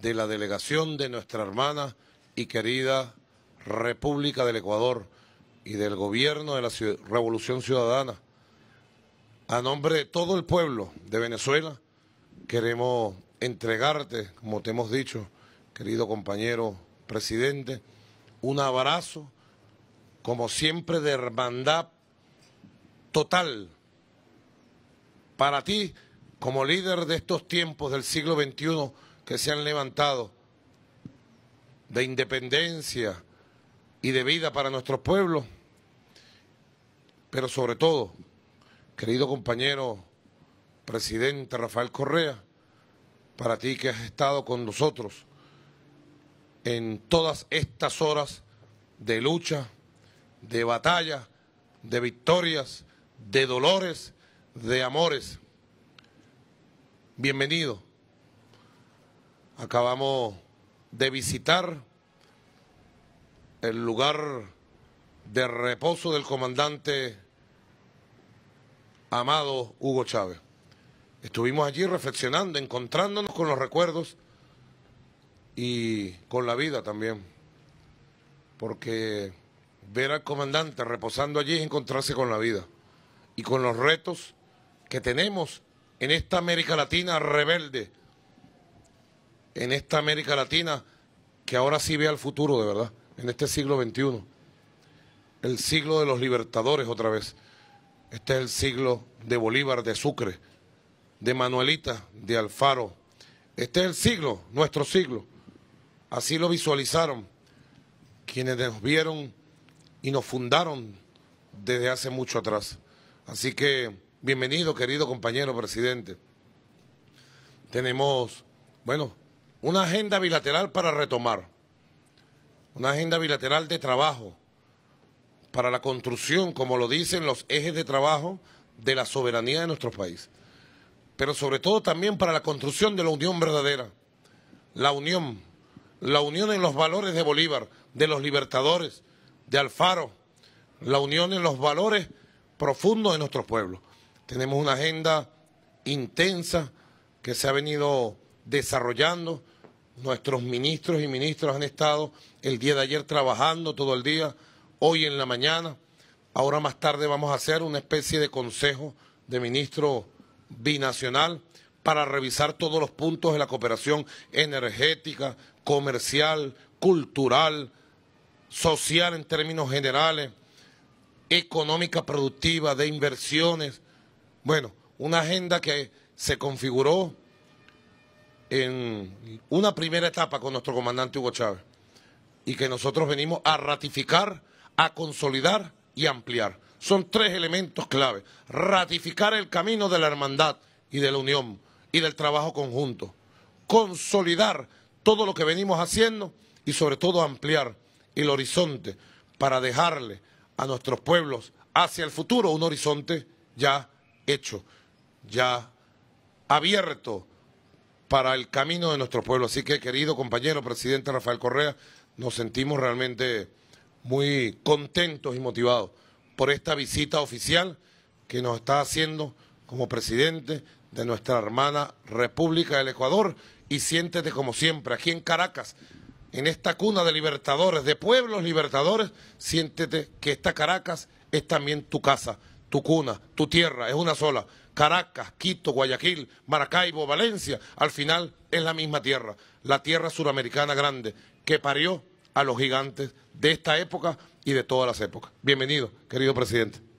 de la delegación de nuestra hermana y querida República del Ecuador y del gobierno de la Revolución Ciudadana. A nombre de todo el pueblo de Venezuela, queremos entregarte, como te hemos dicho, querido compañero presidente, un abrazo, como siempre, de hermandad total para ti como líder de estos tiempos del siglo XXI que se han levantado de independencia y de vida para nuestros pueblos, pero sobre todo, querido compañero presidente Rafael Correa, para ti que has estado con nosotros en todas estas horas de lucha, de batalla, de victorias, de dolores, de amores. Bienvenido Acabamos de visitar el lugar de reposo del comandante amado Hugo Chávez. Estuvimos allí reflexionando, encontrándonos con los recuerdos y con la vida también. Porque ver al comandante reposando allí es encontrarse con la vida y con los retos que tenemos en esta América Latina rebelde en esta América Latina que ahora sí ve al futuro de verdad, en este siglo XXI. El siglo de los libertadores otra vez. Este es el siglo de Bolívar, de Sucre, de Manuelita, de Alfaro. Este es el siglo, nuestro siglo. Así lo visualizaron quienes nos vieron y nos fundaron desde hace mucho atrás. Así que bienvenido, querido compañero presidente. Tenemos, bueno, una agenda bilateral para retomar, una agenda bilateral de trabajo para la construcción, como lo dicen los ejes de trabajo, de la soberanía de nuestro país, pero sobre todo también para la construcción de la unión verdadera, la unión, la unión en los valores de Bolívar, de los libertadores, de Alfaro, la unión en los valores profundos de nuestro pueblo. Tenemos una agenda intensa que se ha venido desarrollando. Nuestros ministros y ministras han estado el día de ayer trabajando todo el día, hoy en la mañana. Ahora más tarde vamos a hacer una especie de consejo de ministros binacional para revisar todos los puntos de la cooperación energética, comercial, cultural, social en términos generales, económica productiva, de inversiones. Bueno, una agenda que se configuró en una primera etapa con nuestro comandante Hugo Chávez y que nosotros venimos a ratificar, a consolidar y ampliar. Son tres elementos clave. Ratificar el camino de la hermandad y de la unión y del trabajo conjunto. Consolidar todo lo que venimos haciendo y sobre todo ampliar el horizonte para dejarle a nuestros pueblos hacia el futuro un horizonte ya hecho, ya abierto, para el camino de nuestro pueblo. Así que, querido compañero, presidente Rafael Correa, nos sentimos realmente muy contentos y motivados por esta visita oficial que nos está haciendo como presidente de nuestra hermana República del Ecuador y siéntete como siempre aquí en Caracas, en esta cuna de libertadores, de pueblos libertadores, siéntete que esta Caracas es también tu casa, tu cuna, tu tierra, es una sola. Caracas, Quito, Guayaquil, Maracaibo, Valencia, al final es la misma tierra, la tierra suramericana grande que parió a los gigantes de esta época y de todas las épocas. Bienvenido, querido presidente.